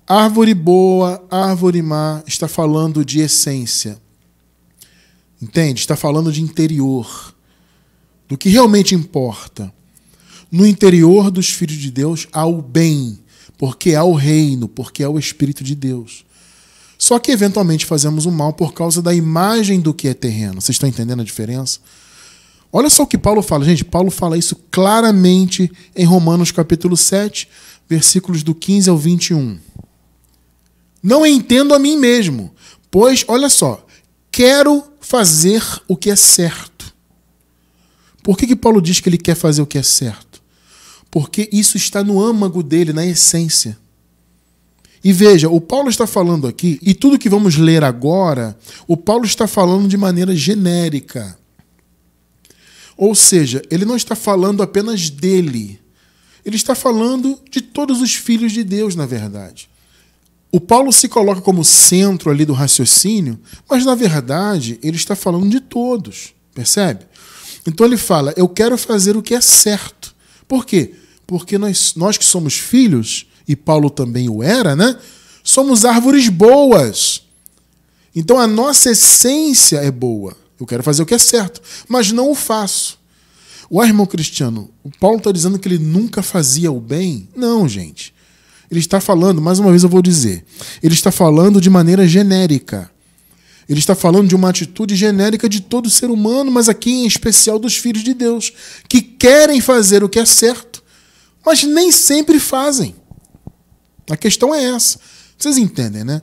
Árvore boa, árvore má, está falando de essência. Entende? Está falando de interior, do que realmente importa. No interior dos filhos de Deus há o bem, porque há o reino, porque há o Espírito de Deus. Só que eventualmente fazemos o mal por causa da imagem do que é terreno. Vocês estão entendendo a diferença? Olha só o que Paulo fala, gente. Paulo fala isso claramente em Romanos capítulo 7, versículos do 15 ao 21. Não entendo a mim mesmo, pois, olha só, quero fazer o que é certo. Por que, que Paulo diz que ele quer fazer o que é certo? Porque isso está no âmago dele, na essência. E veja, o Paulo está falando aqui, e tudo que vamos ler agora, o Paulo está falando de maneira genérica. Ou seja, ele não está falando apenas dele. Ele está falando de todos os filhos de Deus, na verdade. O Paulo se coloca como centro ali do raciocínio, mas na verdade ele está falando de todos, percebe? Então ele fala: Eu quero fazer o que é certo. Por quê? Porque nós, nós que somos filhos, e Paulo também o era, né? Somos árvores boas. Então a nossa essência é boa. Eu quero fazer o que é certo, mas não o faço. O irmão cristiano, o Paulo está dizendo que ele nunca fazia o bem? Não, gente. Ele está falando, mais uma vez eu vou dizer, ele está falando de maneira genérica. Ele está falando de uma atitude genérica de todo ser humano, mas aqui em especial dos filhos de Deus, que querem fazer o que é certo, mas nem sempre fazem. A questão é essa. Vocês entendem, né?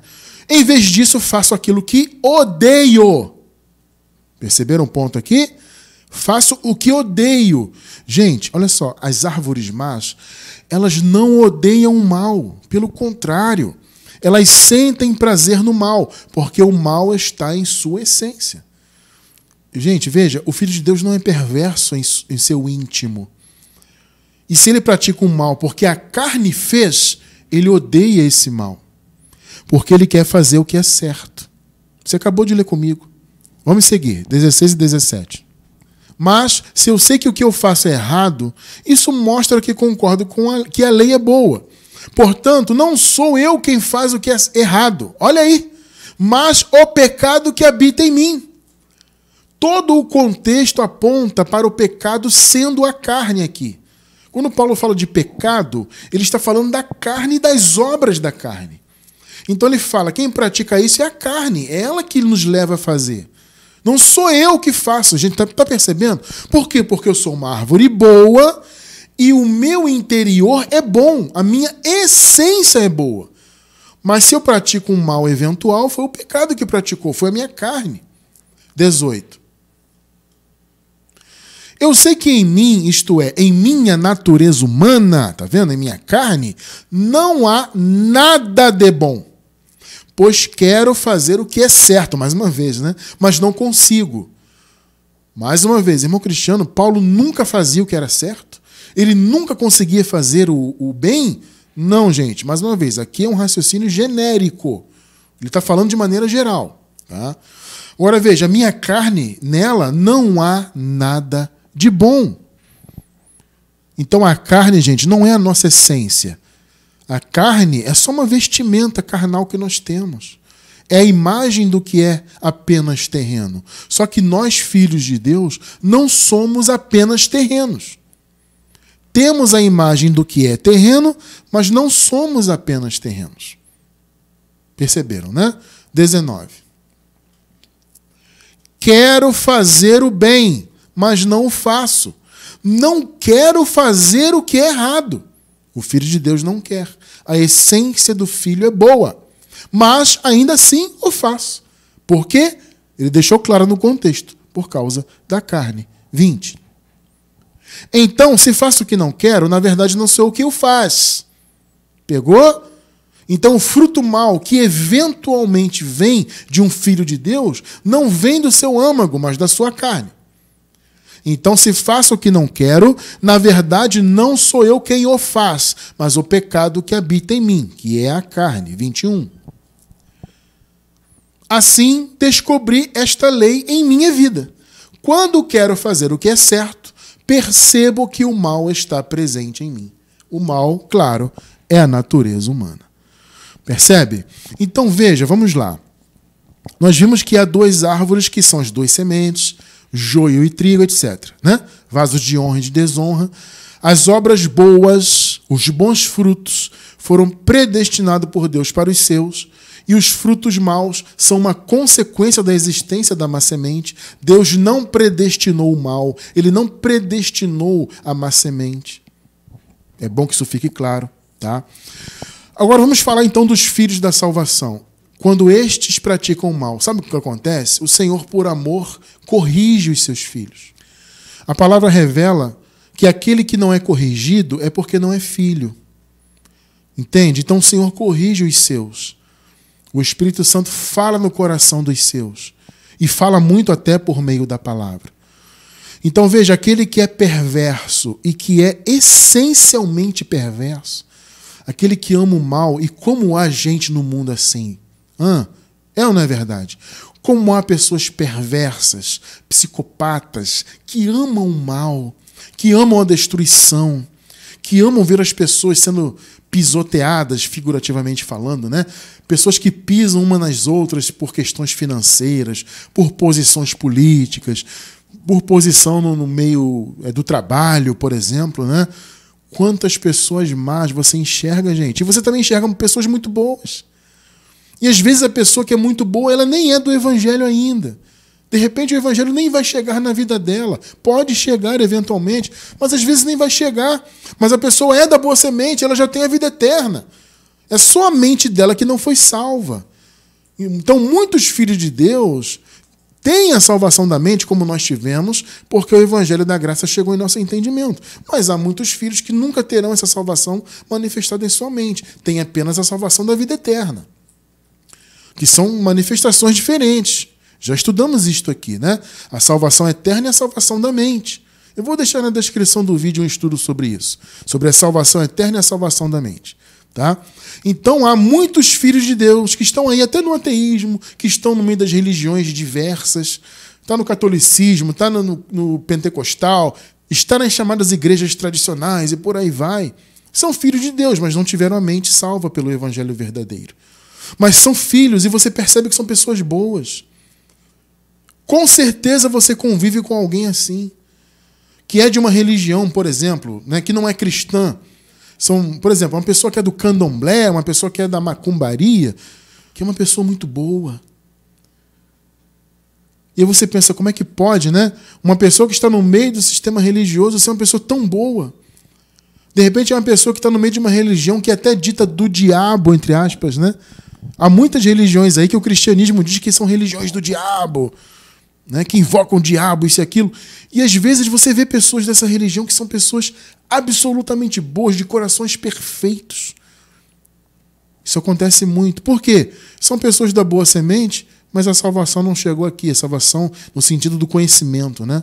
Em vez disso, faço aquilo que odeio. Perceberam o ponto aqui? Faço o que odeio. Gente, olha só, as árvores más, elas não odeiam o mal, pelo contrário, elas sentem prazer no mal, porque o mal está em sua essência. Gente, veja, o filho de Deus não é perverso em, seu íntimo. E se ele pratica o um mal porque a carne fez, ele odeia esse mal. Porque ele quer fazer o que é certo. Você acabou de ler comigo. Vamos seguir, 16 e 17. Mas se eu sei que o que eu faço é errado, isso mostra que concordo com a, que a lei é boa. Portanto, não sou eu quem faz o que é errado. Olha aí. Mas o pecado que habita em mim. Todo o contexto aponta para o pecado sendo a carne aqui. Quando Paulo fala de pecado, ele está falando da carne e das obras da carne. Então ele fala: quem pratica isso é a carne, é ela que nos leva a fazer. Não sou eu que faço, a gente. Tá, tá percebendo? Por quê? Porque eu sou uma árvore boa e o meu interior é bom, a minha essência é boa. Mas se eu pratico um mal eventual, foi o pecado que praticou, foi a minha carne. 18. Eu sei que em mim, isto é, em minha natureza humana, tá vendo? Em minha carne, não há nada de bom pois quero fazer o que é certo, mais uma vez, né? Mas não consigo. Mais uma vez, irmão Cristiano, Paulo nunca fazia o que era certo? Ele nunca conseguia fazer o, o bem? Não, gente, mais uma vez, aqui é um raciocínio genérico. Ele está falando de maneira geral. Tá? Agora veja, minha carne, nela não há nada de bom. Então a carne, gente, não é a nossa essência. A carne é só uma vestimenta carnal que nós temos. É a imagem do que é apenas terreno. Só que nós, filhos de Deus, não somos apenas terrenos. Temos a imagem do que é terreno, mas não somos apenas terrenos. Perceberam, né? 19. Quero fazer o bem, mas não o faço. Não quero fazer o que é errado. O Filho de Deus não quer. A essência do Filho é boa. Mas ainda assim o faz. Por quê? Ele deixou claro no contexto. Por causa da carne. 20. Então, se faço o que não quero, na verdade não sou o que o faz. Pegou? Então, o fruto mal que eventualmente vem de um filho de Deus não vem do seu âmago, mas da sua carne. Então, se faço o que não quero, na verdade não sou eu quem o faz, mas o pecado que habita em mim, que é a carne. 21. Assim descobri esta lei em minha vida. Quando quero fazer o que é certo, percebo que o mal está presente em mim. O mal, claro, é a natureza humana. Percebe? Então veja, vamos lá. Nós vimos que há duas árvores que são as duas sementes, joio e trigo, etc. Né? Vasos de honra e de desonra. As obras boas, os bons frutos, foram predestinados por Deus para os seus, e os frutos maus são uma consequência da existência da má semente. Deus não predestinou o mal, ele não predestinou a má semente. É bom que isso fique claro, tá? Agora vamos falar então dos filhos da salvação. Quando estes praticam o mal, sabe o que acontece? O Senhor, por amor, corrige os seus filhos. A palavra revela que aquele que não é corrigido é porque não é filho. Entende? Então o Senhor corrige os seus. O Espírito Santo fala no coração dos seus. E fala muito até por meio da palavra. Então veja: aquele que é perverso e que é essencialmente perverso, aquele que ama o mal, e como há gente no mundo assim? Hã? É ou não é verdade? Como há pessoas perversas, psicopatas, que amam o mal, que amam a destruição, que amam ver as pessoas sendo pisoteadas, figurativamente falando, né? Pessoas que pisam uma nas outras por questões financeiras, por posições políticas, por posição no, no meio é, do trabalho, por exemplo, né? Quantas pessoas más você enxerga, gente? E você também enxerga pessoas muito boas. E às vezes a pessoa que é muito boa, ela nem é do evangelho ainda. De repente o evangelho nem vai chegar na vida dela. Pode chegar eventualmente, mas às vezes nem vai chegar. Mas a pessoa é da boa semente, ela já tem a vida eterna. É só a mente dela que não foi salva. Então, muitos filhos de Deus têm a salvação da mente, como nós tivemos, porque o Evangelho da Graça chegou em nosso entendimento. Mas há muitos filhos que nunca terão essa salvação manifestada em sua mente. Tem apenas a salvação da vida eterna que são manifestações diferentes. Já estudamos isto aqui, né? A salvação eterna e a salvação da mente. Eu vou deixar na descrição do vídeo um estudo sobre isso, sobre a salvação eterna e a salvação da mente. Tá? Então há muitos filhos de Deus que estão aí até no ateísmo, que estão no meio das religiões diversas, tá no catolicismo, está no, no pentecostal, está nas chamadas igrejas tradicionais e por aí vai. São filhos de Deus, mas não tiveram a mente salva pelo evangelho verdadeiro mas são filhos e você percebe que são pessoas boas. Com certeza você convive com alguém assim, que é de uma religião, por exemplo, né, que não é cristã. São, por exemplo, uma pessoa que é do candomblé, uma pessoa que é da macumbaria, que é uma pessoa muito boa. E aí você pensa, como é que pode, né? Uma pessoa que está no meio do sistema religioso ser uma pessoa tão boa. De repente é uma pessoa que está no meio de uma religião que é até dita do diabo, entre aspas, né? Há muitas religiões aí que o cristianismo diz que são religiões do diabo, né, que invocam o diabo, isso e aquilo. E às vezes você vê pessoas dessa religião que são pessoas absolutamente boas, de corações perfeitos. Isso acontece muito. Por quê? São pessoas da boa semente, mas a salvação não chegou aqui. A salvação no sentido do conhecimento, né?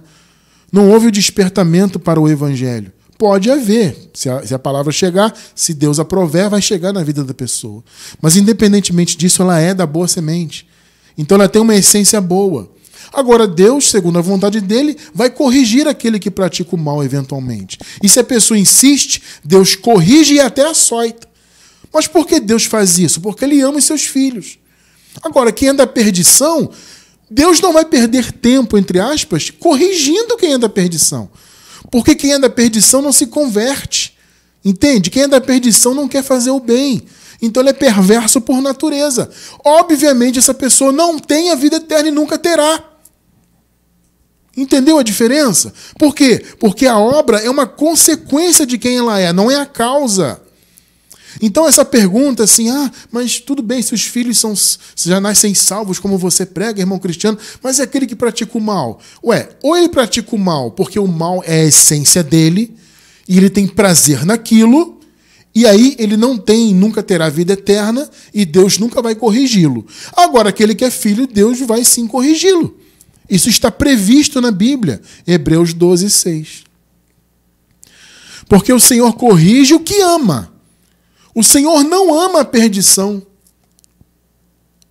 Não houve o despertamento para o evangelho. Pode haver, se a, se a palavra chegar, se Deus aprover, vai chegar na vida da pessoa. Mas independentemente disso, ela é da boa semente. Então ela tem uma essência boa. Agora, Deus, segundo a vontade dele, vai corrigir aquele que pratica o mal eventualmente. E se a pessoa insiste, Deus corrige e até açoita. Mas por que Deus faz isso? Porque ele ama os seus filhos. Agora, quem anda é à perdição, Deus não vai perder tempo, entre aspas, corrigindo quem anda é à perdição. Porque quem é da perdição não se converte. Entende? Quem é da perdição não quer fazer o bem. Então ele é perverso por natureza. Obviamente, essa pessoa não tem a vida eterna e nunca terá. Entendeu a diferença? Por quê? Porque a obra é uma consequência de quem ela é, não é a causa. Então essa pergunta assim, ah, mas tudo bem se os filhos são já nascem salvos como você prega, irmão cristiano, mas é aquele que pratica o mal. Ué, ou ele pratica o mal porque o mal é a essência dele e ele tem prazer naquilo, e aí ele não tem, nunca terá vida eterna e Deus nunca vai corrigi-lo. Agora aquele que é filho, Deus vai sim corrigi-lo. Isso está previsto na Bíblia, Hebreus 12, 6. Porque o Senhor corrige o que ama o Senhor não ama a perdição.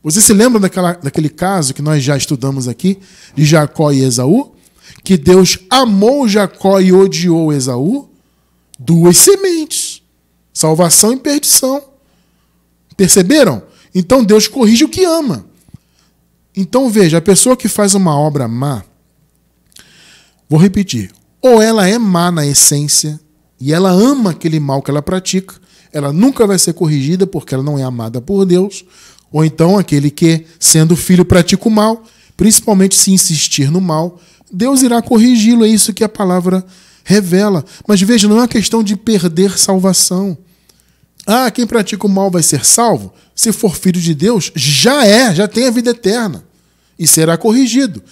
Você se lembra daquela, daquele caso que nós já estudamos aqui, de Jacó e Esaú? Que Deus amou Jacó e odiou Esaú? Duas sementes: salvação e perdição. Perceberam? Então Deus corrige o que ama. Então veja: a pessoa que faz uma obra má, vou repetir, ou ela é má na essência e ela ama aquele mal que ela pratica, ela nunca vai ser corrigida porque ela não é amada por Deus, ou então aquele que, sendo filho, pratica o mal, principalmente se insistir no mal, Deus irá corrigi-lo, é isso que a palavra revela. Mas veja, não é uma questão de perder salvação. Ah, quem pratica o mal vai ser salvo? Se for filho de Deus, já é, já tem a vida eterna e será corrigido.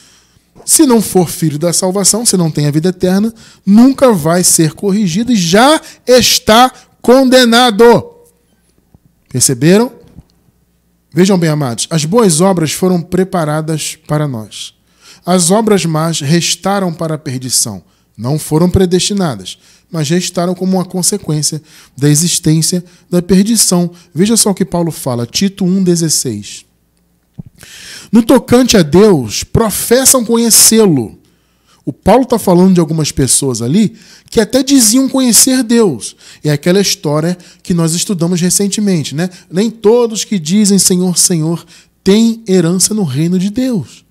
Se não for filho da salvação, se não tem a vida eterna, nunca vai ser corrigido e já está condenado. Perceberam? Vejam bem, amados, as boas obras foram preparadas para nós. As obras más restaram para a perdição. Não foram predestinadas, mas restaram como uma consequência da existência da perdição. Veja só o que Paulo fala, Tito 1,16. No tocante a Deus, professam conhecê-lo, o Paulo está falando de algumas pessoas ali que até diziam conhecer Deus. É aquela história que nós estudamos recentemente, né? Nem todos que dizem Senhor, Senhor têm herança no reino de Deus.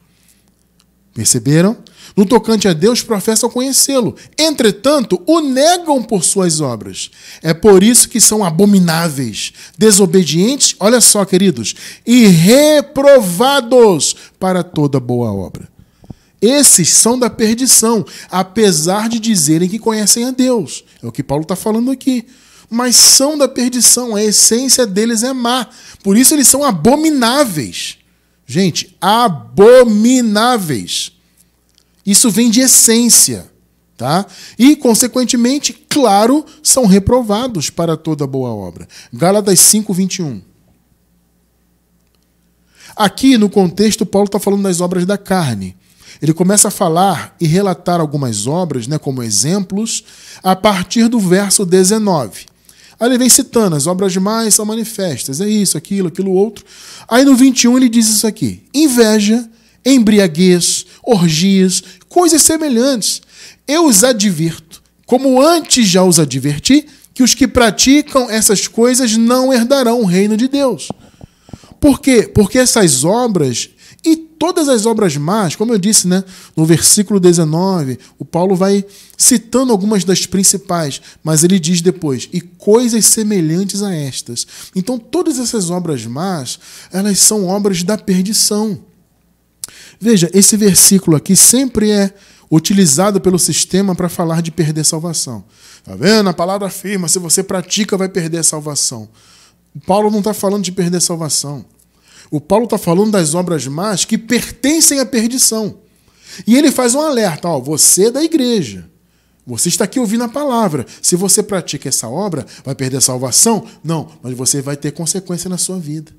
Perceberam? No tocante a Deus, professam conhecê-lo. Entretanto, o negam por suas obras. É por isso que são abomináveis, desobedientes, olha só, queridos, e reprovados para toda boa obra. Esses são da perdição, apesar de dizerem que conhecem a Deus. É o que Paulo está falando aqui. Mas são da perdição, a essência deles é má. Por isso eles são abomináveis. Gente, abomináveis. Isso vem de essência, tá? E, consequentemente, claro, são reprovados para toda boa obra. Gálatas 5, 21. Aqui, no contexto, Paulo está falando das obras da carne. Ele começa a falar e relatar algumas obras, né, como exemplos, a partir do verso 19. Aí ele vem citando, as obras mais são manifestas, é isso, aquilo, aquilo outro. Aí no 21 ele diz isso aqui: inveja, embriaguez, orgias, coisas semelhantes. Eu os advirto, como antes já os adverti, que os que praticam essas coisas não herdarão o reino de Deus. Por quê? Porque essas obras todas as obras más, como eu disse, né, no versículo 19, o Paulo vai citando algumas das principais, mas ele diz depois: "E coisas semelhantes a estas". Então, todas essas obras más, elas são obras da perdição. Veja, esse versículo aqui sempre é utilizado pelo sistema para falar de perder salvação. Tá vendo? A palavra afirma: se você pratica, vai perder a salvação. Paulo não está falando de perder salvação. O Paulo está falando das obras más que pertencem à perdição. E ele faz um alerta: ó, você é da igreja. Você está aqui ouvindo a palavra. Se você pratica essa obra, vai perder a salvação? Não, mas você vai ter consequência na sua vida.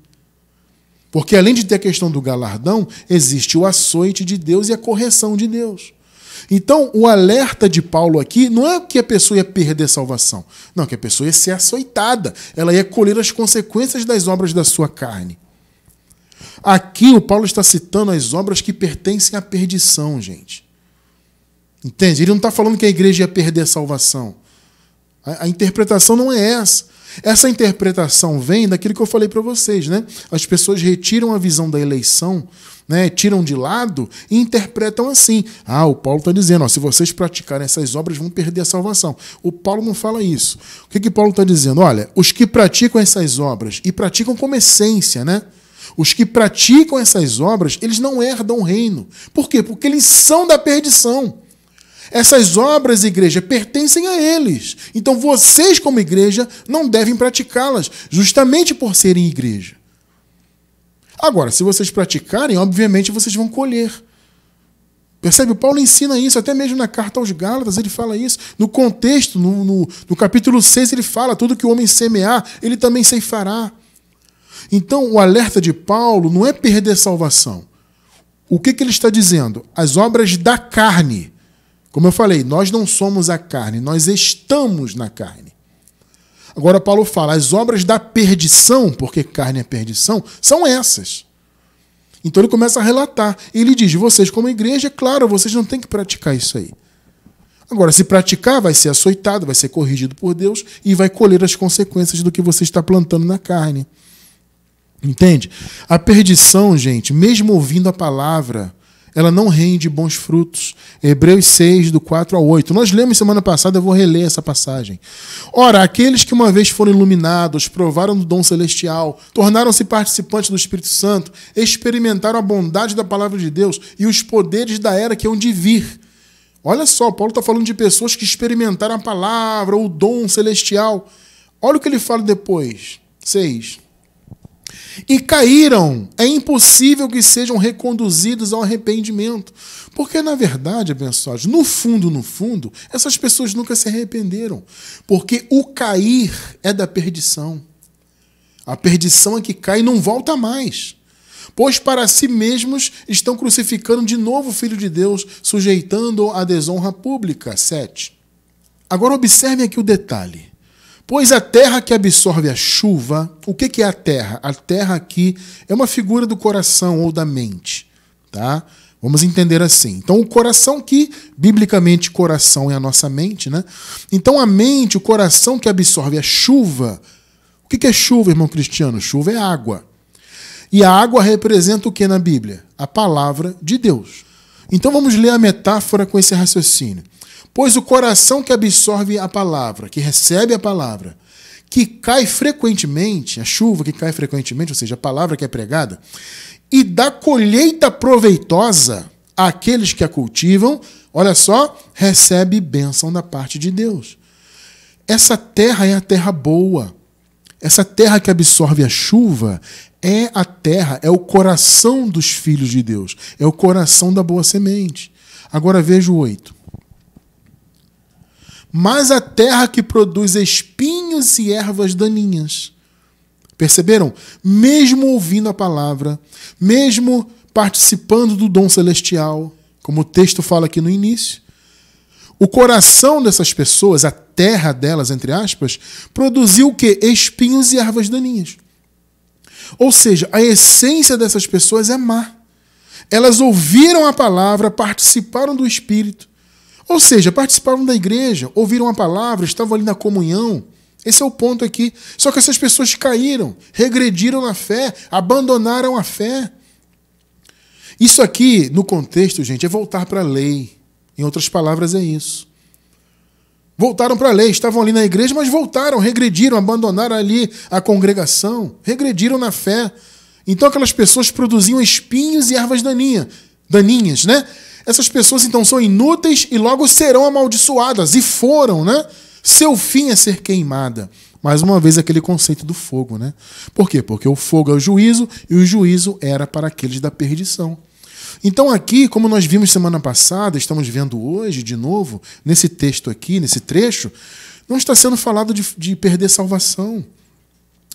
Porque além de ter a questão do galardão, existe o açoite de Deus e a correção de Deus. Então, o alerta de Paulo aqui não é que a pessoa ia perder salvação. Não, que a pessoa ia ser açoitada. Ela ia colher as consequências das obras da sua carne. Aqui o Paulo está citando as obras que pertencem à perdição, gente. Entende? Ele não está falando que a igreja ia perder a salvação. A, a, interpretação não é essa. Essa interpretação vem daquilo que eu falei para vocês, né? As pessoas retiram a visão da eleição, né? Tiram de lado e interpretam assim. Ah, o Paulo está dizendo, ó, se vocês praticarem essas obras vão perder a salvação. O Paulo não fala isso. O que que Paulo está dizendo? Olha, os que praticam essas obras e praticam como essência, né? Os que praticam essas obras, eles não herdam o reino. Por quê? Porque eles são da perdição. Essas obras, igreja, pertencem a eles. Então vocês, como igreja, não devem praticá-las, justamente por serem igreja. Agora, se vocês praticarem, obviamente vocês vão colher. Percebe? O Paulo ensina isso, até mesmo na carta aos Gálatas, ele fala isso. No contexto, no, no, no capítulo 6, ele fala: tudo que o homem semear, ele também ceifará. Então, o alerta de Paulo não é perder salvação. O que, que ele está dizendo? As obras da carne. Como eu falei, nós não somos a carne, nós estamos na carne. Agora, Paulo fala: as obras da perdição, porque carne é perdição, são essas. Então ele começa a relatar. Ele diz: vocês, como igreja, claro, vocês não têm que praticar isso aí. Agora, se praticar, vai ser açoitado, vai ser corrigido por Deus e vai colher as consequências do que você está plantando na carne. Entende? A perdição, gente, mesmo ouvindo a palavra, ela não rende bons frutos. Hebreus 6, do 4 ao 8. Nós lemos semana passada, eu vou reler essa passagem. Ora, aqueles que uma vez foram iluminados, provaram do dom celestial, tornaram-se participantes do Espírito Santo, experimentaram a bondade da palavra de Deus e os poderes da era que hão de vir. Olha só, Paulo está falando de pessoas que experimentaram a palavra, o dom celestial. Olha o que ele fala depois. 6 e caíram. É impossível que sejam reconduzidos ao arrependimento. Porque, na verdade, abençoados, no fundo, no fundo, essas pessoas nunca se arrependeram. Porque o cair é da perdição. A perdição é que cai e não volta mais. Pois para si mesmos estão crucificando de novo o Filho de Deus, sujeitando-o à desonra pública. 7. Agora observe aqui o detalhe. Pois a terra que absorve a chuva, o que, que é a terra? A terra aqui é uma figura do coração ou da mente, tá? Vamos entender assim. Então, o coração que, biblicamente, coração é a nossa mente, né? Então, a mente, o coração que absorve a chuva. O que é chuva, irmão cristiano? Chuva é água. E a água representa o que na Bíblia? A palavra de Deus. Então, vamos ler a metáfora com esse raciocínio. Pois o coração que absorve a palavra, que recebe a palavra, que cai frequentemente, a chuva que cai frequentemente, ou seja, a palavra que é pregada, e dá colheita proveitosa àqueles que a cultivam, olha só, recebe bênção da parte de Deus. Essa terra é a terra boa. Essa terra que absorve a chuva é a terra, é o coração dos filhos de Deus, é o coração da boa semente. Agora veja o oito mas a terra que produz espinhos e ervas daninhas. Perceberam? Mesmo ouvindo a palavra, mesmo participando do dom celestial, como o texto fala aqui no início, o coração dessas pessoas, a terra delas, entre aspas, produziu o que? Espinhos e ervas daninhas. Ou seja, a essência dessas pessoas é má. Elas ouviram a palavra, participaram do Espírito, ou seja, participaram da igreja, ouviram a palavra, estavam ali na comunhão. Esse é o ponto aqui. Só que essas pessoas caíram, regrediram na fé, abandonaram a fé. Isso aqui, no contexto, gente, é voltar para a lei. Em outras palavras, é isso. Voltaram para a lei, estavam ali na igreja, mas voltaram, regrediram, abandonaram ali a congregação, regrediram na fé. Então aquelas pessoas produziam espinhos e ervas daninha, daninhas, né? Essas pessoas então são inúteis e logo serão amaldiçoadas, e foram, né? Seu fim é ser queimada. Mais uma vez aquele conceito do fogo, né? Por quê? Porque o fogo é o juízo e o juízo era para aqueles da perdição. Então, aqui, como nós vimos semana passada, estamos vendo hoje de novo, nesse texto aqui, nesse trecho, não está sendo falado de, de perder salvação.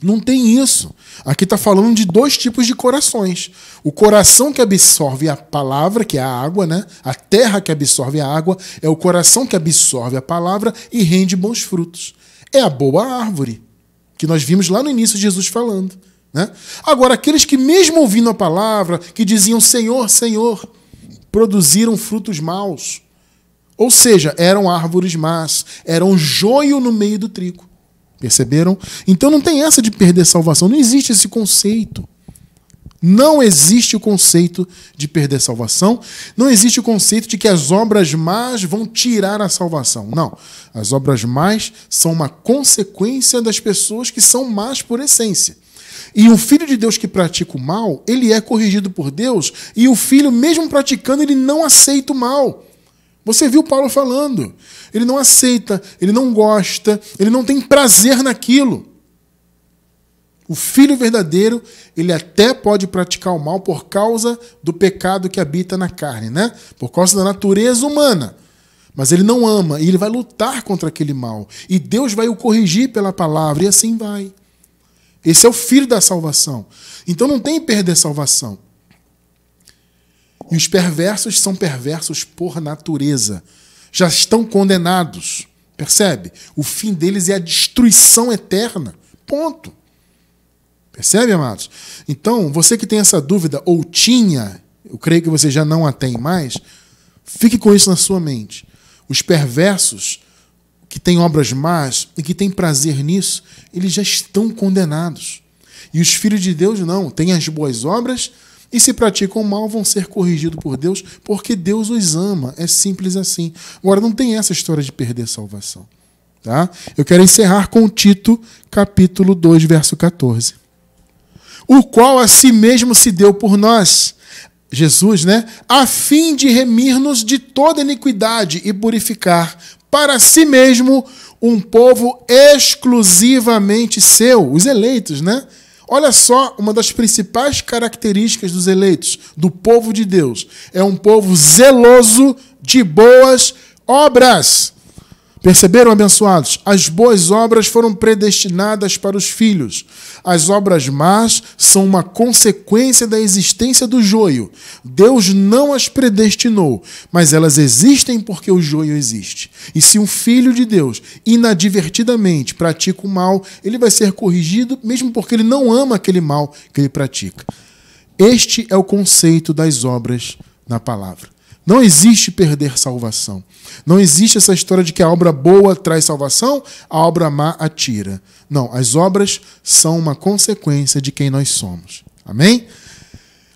Não tem isso. Aqui está falando de dois tipos de corações. O coração que absorve a palavra, que é a água, né? A terra que absorve a água, é o coração que absorve a palavra e rende bons frutos. É a boa árvore, que nós vimos lá no início Jesus falando. Né? Agora, aqueles que, mesmo ouvindo a palavra, que diziam Senhor, Senhor, produziram frutos maus. Ou seja, eram árvores más, eram joio no meio do trigo. Perceberam? Então não tem essa de perder salvação, não existe esse conceito. Não existe o conceito de perder salvação, não existe o conceito de que as obras más vão tirar a salvação. Não. As obras más são uma consequência das pessoas que são más por essência. E o filho de Deus que pratica o mal, ele é corrigido por Deus, e o filho, mesmo praticando, ele não aceita o mal. Você viu Paulo falando. Ele não aceita, ele não gosta, ele não tem prazer naquilo. O filho verdadeiro, ele até pode praticar o mal por causa do pecado que habita na carne, né? Por causa da natureza humana. Mas ele não ama e ele vai lutar contra aquele mal. E Deus vai o corrigir pela palavra e assim vai. Esse é o filho da salvação. Então não tem perder salvação. E os perversos são perversos por natureza. Já estão condenados. Percebe? O fim deles é a destruição eterna. Ponto. Percebe, amados? Então, você que tem essa dúvida, ou tinha, eu creio que você já não a tem mais, fique com isso na sua mente. Os perversos que têm obras más e que têm prazer nisso, eles já estão condenados. E os filhos de Deus não, têm as boas obras, e se praticam mal, vão ser corrigidos por Deus, porque Deus os ama. É simples assim. Agora, não tem essa história de perder salvação. Tá? Eu quero encerrar com Tito, capítulo 2, verso 14. O qual a si mesmo se deu por nós, Jesus, né? A fim de remir-nos de toda iniquidade e purificar para si mesmo um povo exclusivamente seu, os eleitos, né? Olha só uma das principais características dos eleitos, do povo de Deus. É um povo zeloso de boas obras. Perceberam, abençoados? As boas obras foram predestinadas para os filhos. As obras más são uma consequência da existência do joio. Deus não as predestinou, mas elas existem porque o joio existe. E se um filho de Deus inadvertidamente pratica o mal, ele vai ser corrigido, mesmo porque ele não ama aquele mal que ele pratica. Este é o conceito das obras na palavra. Não existe perder salvação. Não existe essa história de que a obra boa traz salvação, a obra má atira. Não, as obras são uma consequência de quem nós somos. Amém?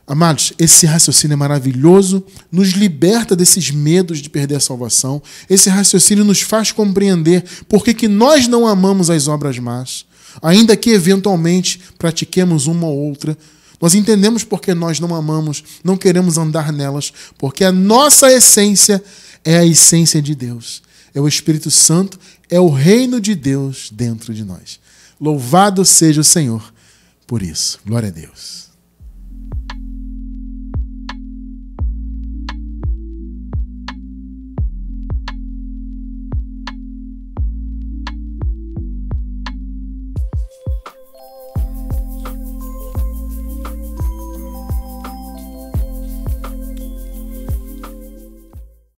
Amados, esse raciocínio é maravilhoso, nos liberta desses medos de perder a salvação. Esse raciocínio nos faz compreender por que, que nós não amamos as obras más, ainda que eventualmente pratiquemos uma ou outra, nós entendemos porque nós não amamos, não queremos andar nelas, porque a nossa essência é a essência de Deus. É o Espírito Santo, é o reino de Deus dentro de nós. Louvado seja o Senhor por isso. Glória a Deus.